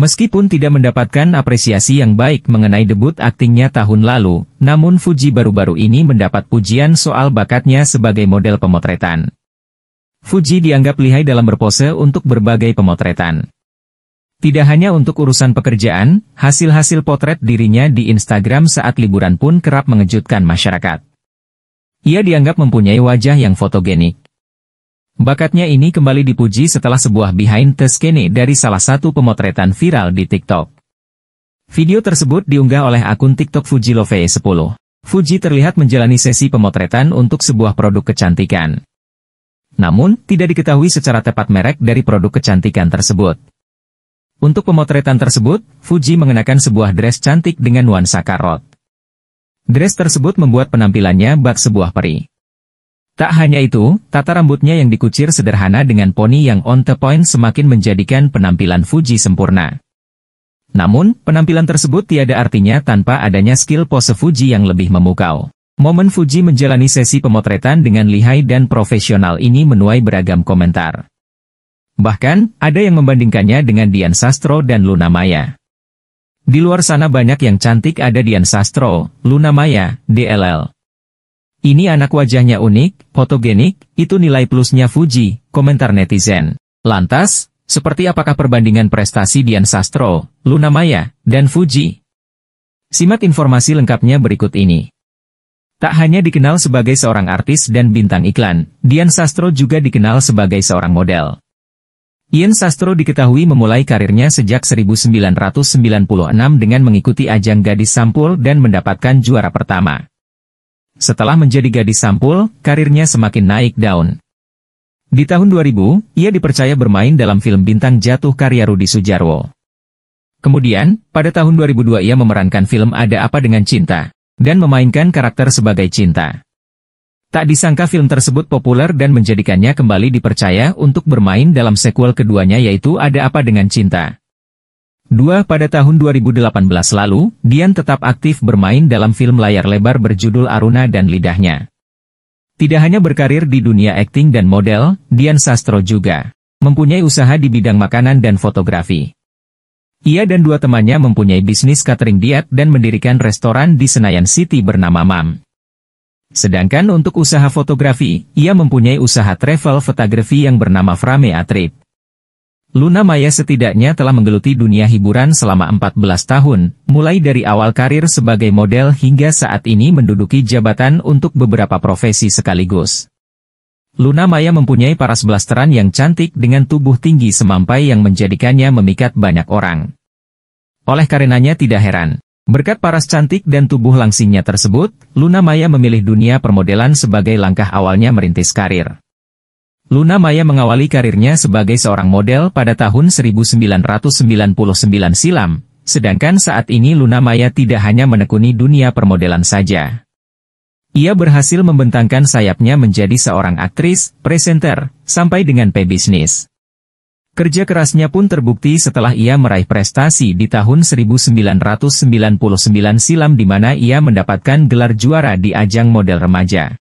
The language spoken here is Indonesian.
Meskipun tidak mendapatkan apresiasi yang baik mengenai debut aktingnya tahun lalu, namun Fuji baru-baru ini mendapat pujian soal bakatnya sebagai model pemotretan. Fuji dianggap lihai dalam berpose untuk berbagai pemotretan. Tidak hanya untuk urusan pekerjaan, hasil-hasil potret dirinya di Instagram saat liburan pun kerap mengejutkan masyarakat. Ia dianggap mempunyai wajah yang fotogenik, Bakatnya ini kembali dipuji setelah sebuah behind the scene dari salah satu pemotretan viral di TikTok. Video tersebut diunggah oleh akun TikTok Fuji Love 10. Fuji terlihat menjalani sesi pemotretan untuk sebuah produk kecantikan. Namun, tidak diketahui secara tepat merek dari produk kecantikan tersebut. Untuk pemotretan tersebut, Fuji mengenakan sebuah dress cantik dengan nuansa karot. Dress tersebut membuat penampilannya bak sebuah peri. Tak hanya itu, tata rambutnya yang dikucir sederhana dengan poni yang on the point semakin menjadikan penampilan Fuji sempurna. Namun, penampilan tersebut tiada artinya tanpa adanya skill pose Fuji yang lebih memukau. Momen Fuji menjalani sesi pemotretan dengan lihai dan profesional ini menuai beragam komentar. Bahkan, ada yang membandingkannya dengan Dian Sastro dan Luna Maya. Di luar sana banyak yang cantik ada Dian Sastro, Luna Maya, DLL. Ini anak wajahnya unik, fotogenik, itu nilai plusnya Fuji, komentar netizen. Lantas, seperti apakah perbandingan prestasi Dian Sastro, Luna Maya, dan Fuji? Simak informasi lengkapnya berikut ini. Tak hanya dikenal sebagai seorang artis dan bintang iklan, Dian Sastro juga dikenal sebagai seorang model. Ian Sastro diketahui memulai karirnya sejak 1996 dengan mengikuti ajang gadis sampul dan mendapatkan juara pertama. Setelah menjadi gadis sampul, karirnya semakin naik daun. Di tahun 2000, ia dipercaya bermain dalam film Bintang Jatuh karya Rudi Sujarwo. Kemudian, pada tahun 2002 ia memerankan film Ada Apa Dengan Cinta, dan memainkan karakter sebagai Cinta. Tak disangka film tersebut populer dan menjadikannya kembali dipercaya untuk bermain dalam sequel keduanya yaitu Ada Apa Dengan Cinta. 2. Pada tahun 2018 lalu, Dian tetap aktif bermain dalam film layar lebar berjudul Aruna dan Lidahnya. Tidak hanya berkarir di dunia akting dan model, Dian Sastro juga mempunyai usaha di bidang makanan dan fotografi. Ia dan dua temannya mempunyai bisnis catering diet dan mendirikan restoran di Senayan City bernama Mam. Sedangkan untuk usaha fotografi, ia mempunyai usaha travel fotografi yang bernama Frame Atrip. Luna Maya setidaknya telah menggeluti dunia hiburan selama 14 tahun, mulai dari awal karir sebagai model hingga saat ini menduduki jabatan untuk beberapa profesi sekaligus. Luna Maya mempunyai paras blasteran yang cantik dengan tubuh tinggi semampai yang menjadikannya memikat banyak orang. Oleh karenanya tidak heran, berkat paras cantik dan tubuh langsingnya tersebut, Luna Maya memilih dunia permodelan sebagai langkah awalnya merintis karir. Luna Maya mengawali karirnya sebagai seorang model pada tahun 1999 silam, sedangkan saat ini Luna Maya tidak hanya menekuni dunia permodelan saja. Ia berhasil membentangkan sayapnya menjadi seorang aktris, presenter, sampai dengan pebisnis. Kerja kerasnya pun terbukti setelah ia meraih prestasi di tahun 1999 silam di mana ia mendapatkan gelar juara di ajang model remaja.